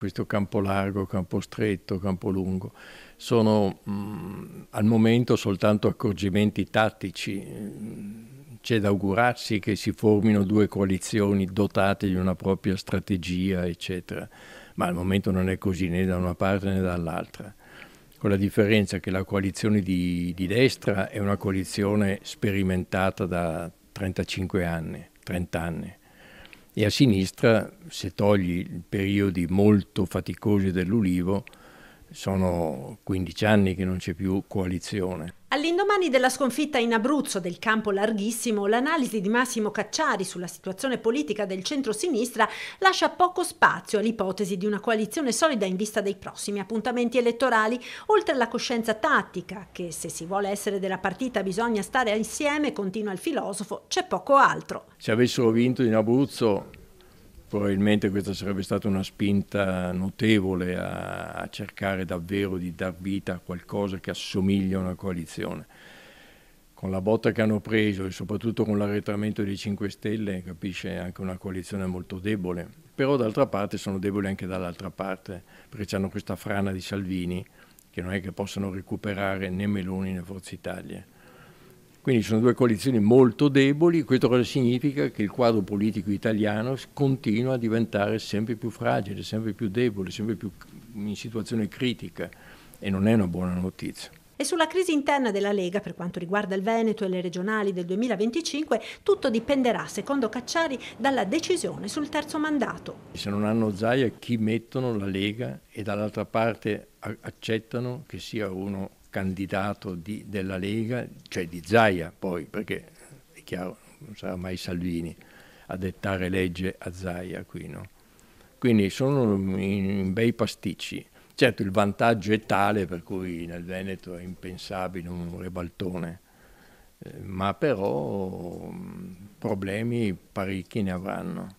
questo campo largo, campo stretto, campo lungo, sono mh, mm, al momento soltanto accorgimenti tattici. Mm, c'è da augurarsi che si formino due coalizioni dotate di una propria strategia, eccetera, ma al momento non è così né da una parte né dall'altra, con la differenza che la coalizione di, di destra è una coalizione sperimentata da 35 anni, 30 anni e a sinistra, se togli i periodi molto faticosi dell'Ulivo, sono 15 anni che non c'è più coalizione. All'indomani della sconfitta in Abruzzo del campo larghissimo, l'analisi di Massimo Cacciari sulla situazione politica del centro-sinistra lascia poco spazio all'ipotesi di una coalizione solida in vista dei prossimi appuntamenti elettorali, oltre alla coscienza tattica, che se si vuole essere della partita bisogna stare insieme, continua il filosofo, c'è poco altro. Se avessero vinto in Abruzzo Probabilmente questa sarebbe stata una spinta notevole a, a cercare davvero di dar vita a qualcosa che assomiglia a una coalizione. Con la botta che hanno preso e soprattutto con l'arretramento dei 5 Stelle, capisce, anche una coalizione molto debole. Però d'altra parte sono deboli anche dall'altra parte, perché hanno questa frana di Salvini che non è che possano recuperare né Meloni né Forza Italia. Quindi sono due coalizioni molto deboli, questo cosa significa? Che il quadro politico italiano continua a diventare sempre più fragile, sempre più debole, sempre più in situazione critica e non è una buona notizia. E sulla crisi interna della Lega, per quanto riguarda il Veneto e le regionali del 2025, tutto dipenderà, secondo Cacciari, dalla decisione sul terzo mandato. Se non hanno Zaia, chi mettono la Lega e dall'altra parte accettano che sia uno candidato di, della Lega, cioè di Zaia poi, perché è chiaro, non sarà mai Salvini a dettare legge a Zaia qui, no? Quindi sono in, in bei pasticci. Certo il vantaggio è tale per cui nel Veneto è impensabile un ribaltone, eh, ma però problemi parecchi ne avranno.